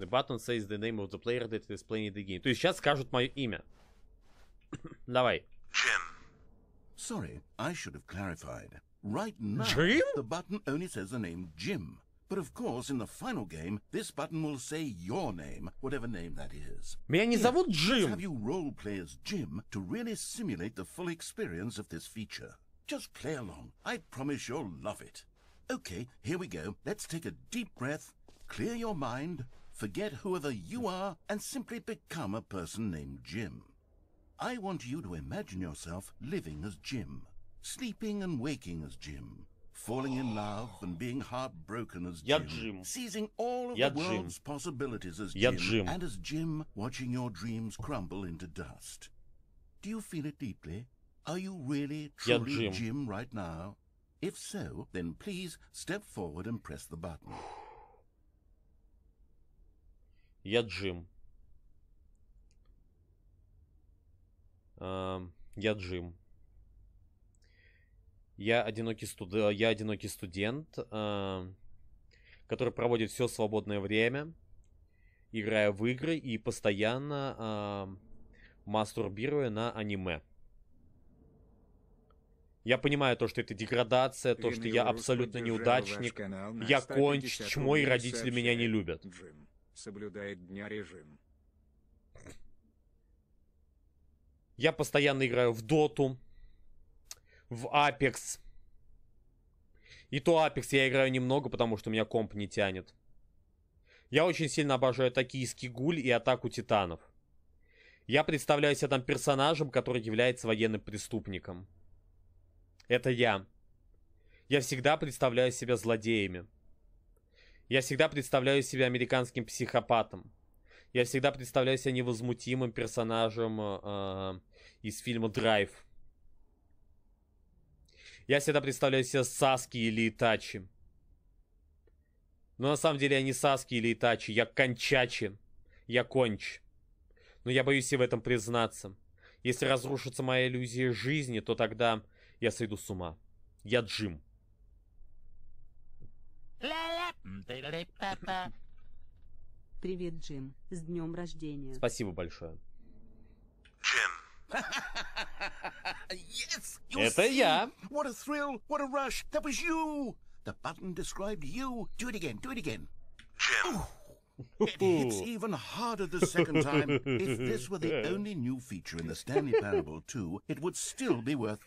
The button says the name of the player that is playing the game. То есть сейчас скажут мое имя. Давай. Jim. Sorry, I should have clarified. Right now, Jim? the button only says the name Jim. But of course, in the final game, this button will say your name, whatever name that is. Меня не зовут Jim. Have you role players Jim to really simulate the full experience of this feature? Just play along. I promise you'll love it. Okay, here we go. Let's take a deep breath, clear your mind, Forget whoever you are and simply become a person named Jim. I want you to imagine yourself living as Jim, sleeping and waking as Jim, falling in love and being heartbroken as Jim, Jim. seizing all of Я the Jim. world's possibilities as Jim, Jim, and as Jim watching your dreams crumble into dust. Do you feel it deeply? Are you really, truly Jim. Jim right now? If so, then please step forward and press the button. Я Джим. Я Джим. Я одинокий, студ... Э, я одинокий студент, который проводит все свободное время, играя в игры и постоянно мастурбируя на аниме. Я понимаю то, что это деградация, то, что я абсолютно неудачник, я конч, чмо родители меня не любят. Джим соблюдает дня режим. Я постоянно играю в Доту, в Apex. И то Apex я играю немного, потому что у меня комп не тянет. Я очень сильно обожаю токийский гуль и атаку титанов. Я представляю себя там персонажем, который является военным преступником. Это я. Я всегда представляю себя злодеями. Я всегда представляю себя американским психопатом. Я всегда представляю себя невозмутимым персонажем э, э, из фильма «Драйв». Я всегда представляю себя Саски или Итачи. Но на самом деле я не Саски или Итачи, я Кончачи. Я Конч. Но я боюсь и в этом признаться. Если разрушится моя иллюзия жизни, то тогда я сойду с ума. Я Джим. Ля-ля, это... Привет, Джим. С днем рождения. Спасибо большое. Джим. yes, это see. я. What a thrill, what a rush. That was you. The button described you. Do it again, do it again. Jim. It hits even harder the second time. If this were the only new feature in the Stanley Parable 2, it would still be worth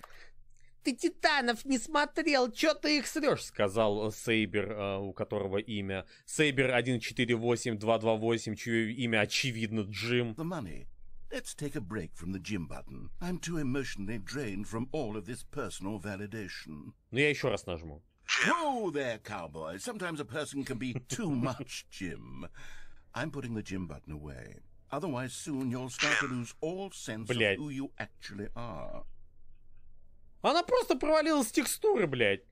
ты Титанов не смотрел, чё ты их срешь, сказал Сейбер, э, у которого имя Сейбер 148228, чье имя очевидно Джим. The money. Let's take a break from the gym button. I'm too emotionally drained from all of this personal validation. Ну я еще раз нажму. Oh there, cowboy. Sometimes a person can be too much, Jim. I'm putting the gym button away. Otherwise soon you'll start to lose all sense Блядь. of who you actually are. Она просто провалилась с текстуры, блядь.